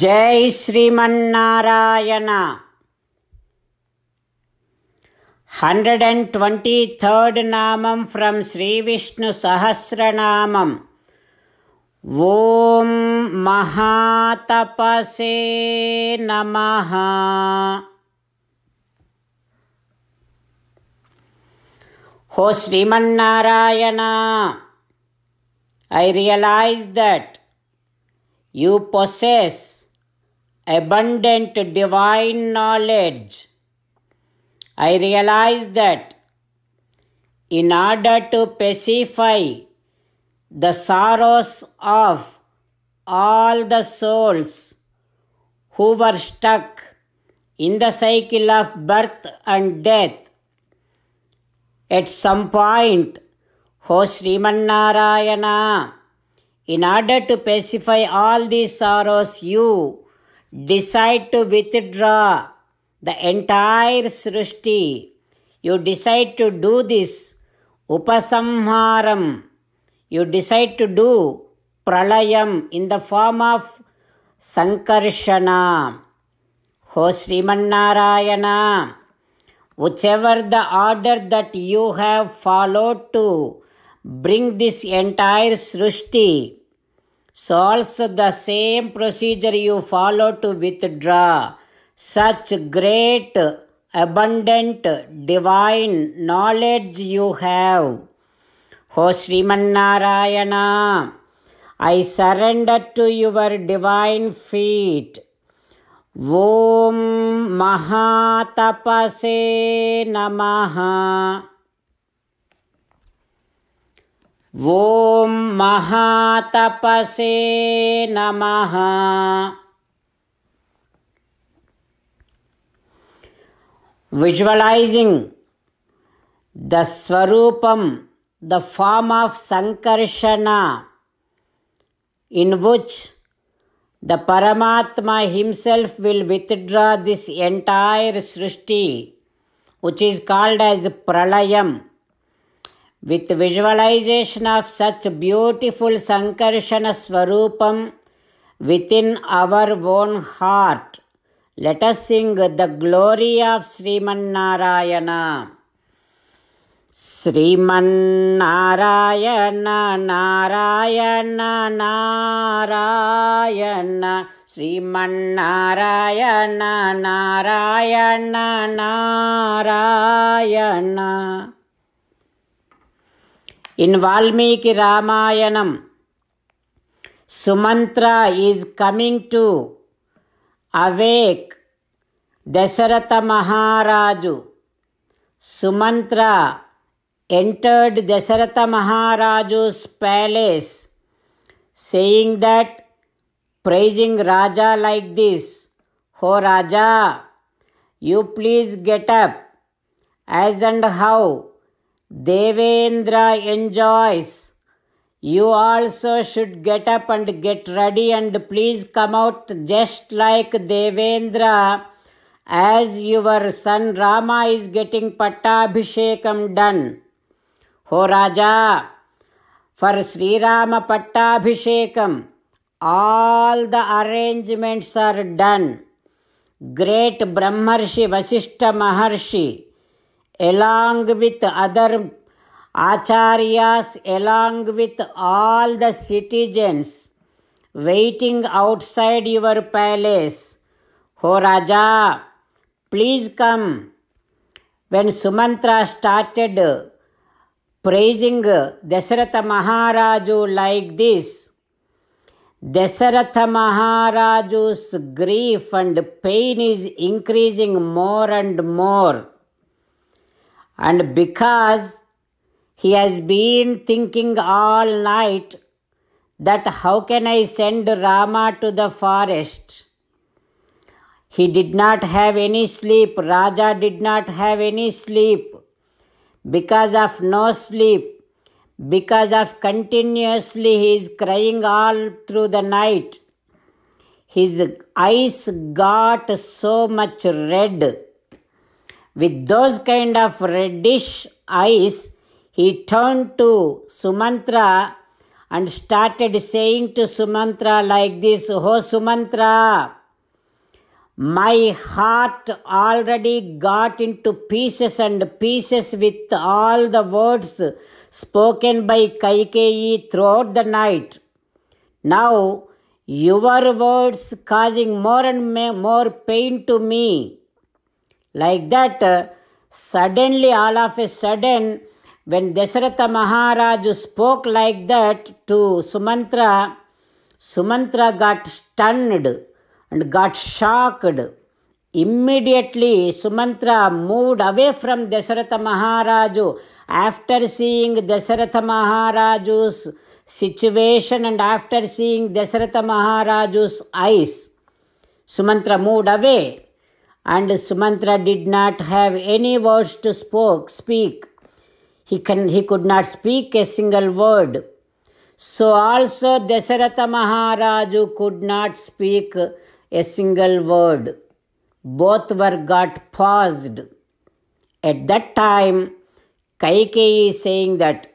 जय Shrimannarayana hundred and twenty third नामं from Sri Vishnu Sahasranamam ॐ महातपसे नमः हो Shrimannarayana I realise that You possess abundant divine knowledge. I realize that in order to pacify the sorrows of all the souls who were stuck in the cycle of birth and death, at some point, O Srimannarayana, in order to pacify all these sorrows, you decide to withdraw the entire Srishti. You decide to do this Upasamharam. You decide to do Pralayam in the form of Sankarshana. Ho Srimannarayana, whichever the order that you have followed to bring this entire Srushti. solves the same procedure you follow to withdraw such great, abundant, divine knowledge you have. O Srimannarayana, I surrender to your divine feet. ॐ महातपसे नमः ॐ महातपसे नमः Visualizing the Swarupam, the form of Sankarshana, in which the Paramatma himself will withdraw this entire Srishti, which is called as Pralayam. With visualization of such beautiful Sankarshana Swarupam within our own heart, let us sing the glory of Sriman Narayana. Srimannarayana Narayana Narayana Srimannarayana Narayana Narayana in Valmiki Ramayanam, Sumantra is coming to awake Dasharatha Maharaju. Sumantra entered Dasharatha Maharaju's palace saying that, praising Raja like this, Ho Raja, you please get up, as and how Devendra enjoys. You also should get up and get ready and please come out just like Devendra as your son Rama is getting Pattabhishekam done. Ho Raja, for Sri Rama Pattabhishekam, all the arrangements are done. Great Brahmarshi Vasishta Maharshi along with other acharyas, along with all the citizens waiting outside your palace. Ho Raja, please come. When Sumantra started praising Dasaratha Maharaju like this, Dasaratha Maharaju's grief and pain is increasing more and more. And because he has been thinking all night that how can I send Rama to the forest? He did not have any sleep. Raja did not have any sleep. Because of no sleep, because of continuously he is crying all through the night. His eyes got so much red with those kind of reddish eyes, he turned to Sumantra and started saying to Sumantra like this, Oh Sumantra, my heart already got into pieces and pieces with all the words spoken by Kaikeyi throughout the night. Now, your words causing more and more pain to me. Like that, uh, suddenly, all of a sudden, when Dasharatha Maharaj spoke like that to Sumantra, Sumantra got stunned and got shocked. Immediately, Sumantra moved away from Dasharatha Maharaju. After seeing Dasharatha Maharaju's situation and after seeing Dasharatha Maharaju's eyes, Sumantra moved away and Sumantra did not have any words to spoke, speak. He, can, he could not speak a single word. So also Dasaratha Maharaju could not speak a single word. Both were got paused. At that time, Kaikeyi is saying that,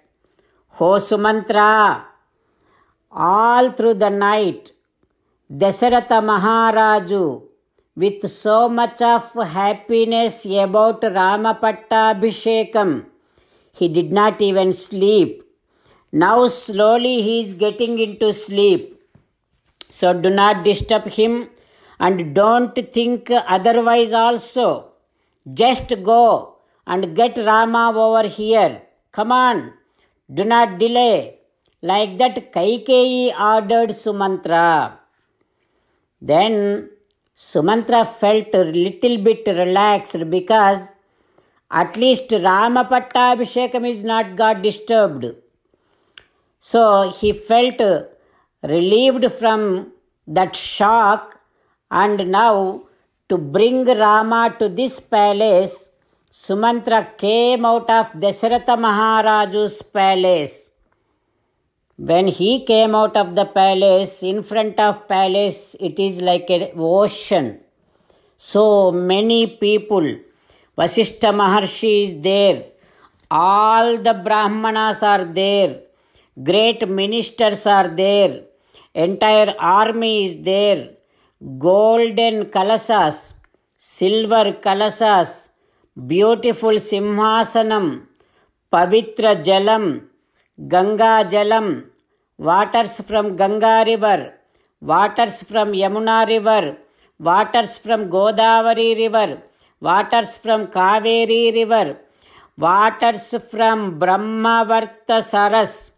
Ho Sumantra, all through the night, Dasaratha Maharaju with so much of happiness about Ramapattabhishekam. He did not even sleep. Now slowly he is getting into sleep. So do not disturb him and don't think otherwise also. Just go and get Rama over here. Come on, do not delay. Like that Kaikeyi ordered Sumantra. Then Sumantra felt a little bit relaxed because at least Pattabhishekam is not got disturbed. So he felt relieved from that shock and now to bring Rama to this palace, Sumantra came out of Dasaratha Maharaju's palace when he came out of the palace, in front of palace, it is like an ocean. So many people. Vasistha Maharshi is there. All the Brahmanas are there. Great ministers are there. Entire army is there. Golden kalasas, silver kalasas, beautiful simhasanam, pavitra jalam, Ganga Jalam, waters from Ganga River, waters from Yamuna River, waters from Godavari River, waters from Kaveri River, waters from Brahma Saras,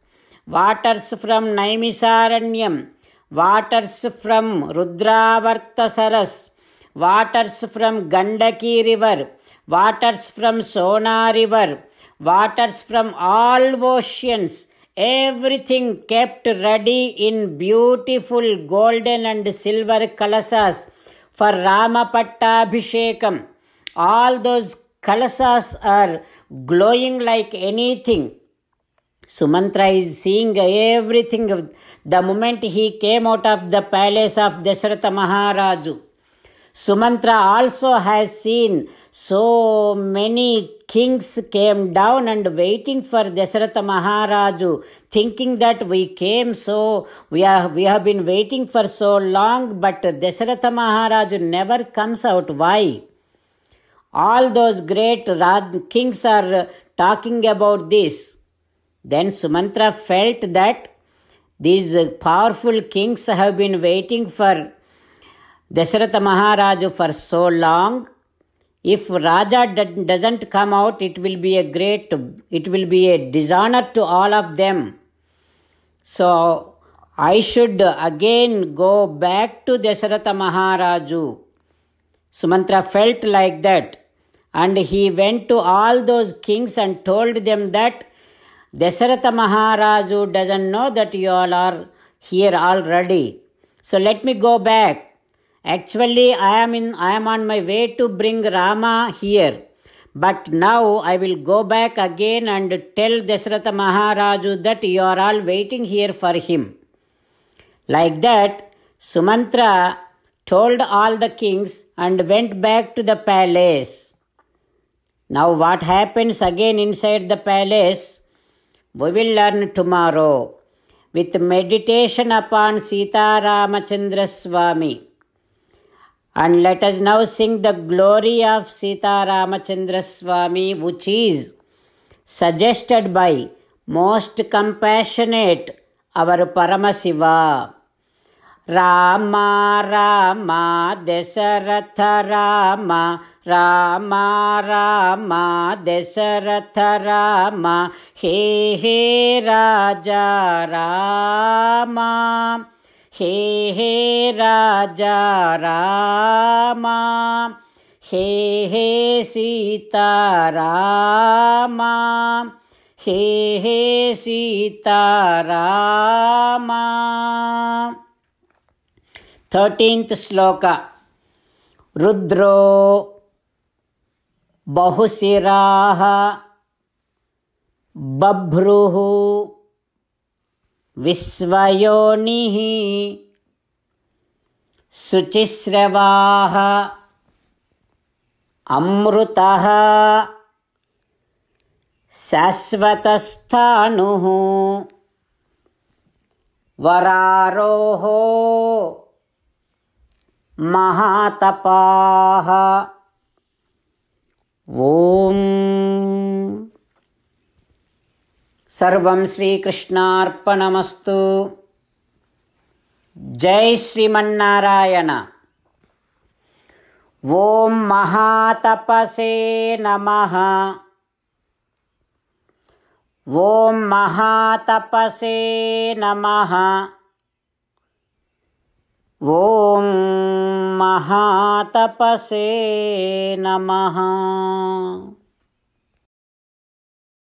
waters from Naimisaranyam, waters from Rudra Saras, waters from Gandaki River, waters from Sona River, waters from all oceans, everything kept ready in beautiful golden and silver kalasas for Ramapatta Abhishekam. All those kalasas are glowing like anything. Sumantra is seeing everything the moment he came out of the palace of Dasratha Maharaju. Sumantra also has seen so many kings came down and waiting for Dasaratha Maharaju, thinking that we came so, we, are, we have been waiting for so long, but Dasaratha Maharaju never comes out. Why? All those great kings are talking about this. Then Sumantra felt that these powerful kings have been waiting for Dasharatha Maharaj for so long. If Raja doesn't come out, it will be a great, it will be a dishonor to all of them. So I should again go back to Dasharatha Maharaju. Sumantra felt like that. And he went to all those kings and told them that Dasharatha Maharaju doesn't know that you all are here already. So let me go back. Actually, I am, in, I am on my way to bring Rama here. But now I will go back again and tell Desratha Maharaju that you are all waiting here for him. Like that, Sumantra told all the kings and went back to the palace. Now, what happens again inside the palace? We will learn tomorrow with meditation upon Sita Ramachandra Swami. And let us now sing the glory of Sita Ramachandra Swami, which is suggested by most compassionate our Paramasiva. Rama Rama, Dasharatha Rama Rama Rama Dasharatha Rama, He, He, Raja Rama. हे हे राजा रामा हे हे सीता रामा हे हे Sita Rama thirteenth shloka रुद्रो बहुशिरा बभ्रुः विश्वयोनिः शुचिस्रवाः अमृतः शाश्वतस्थाणुः वरारोः महातपाः ॐ सर्वं श्रीकृष्णार्पणमस्तु जय श्रीमन्नारायण ॐ महातपसे नमः ॐ महातपसे नमः ॐ महातपसे नमः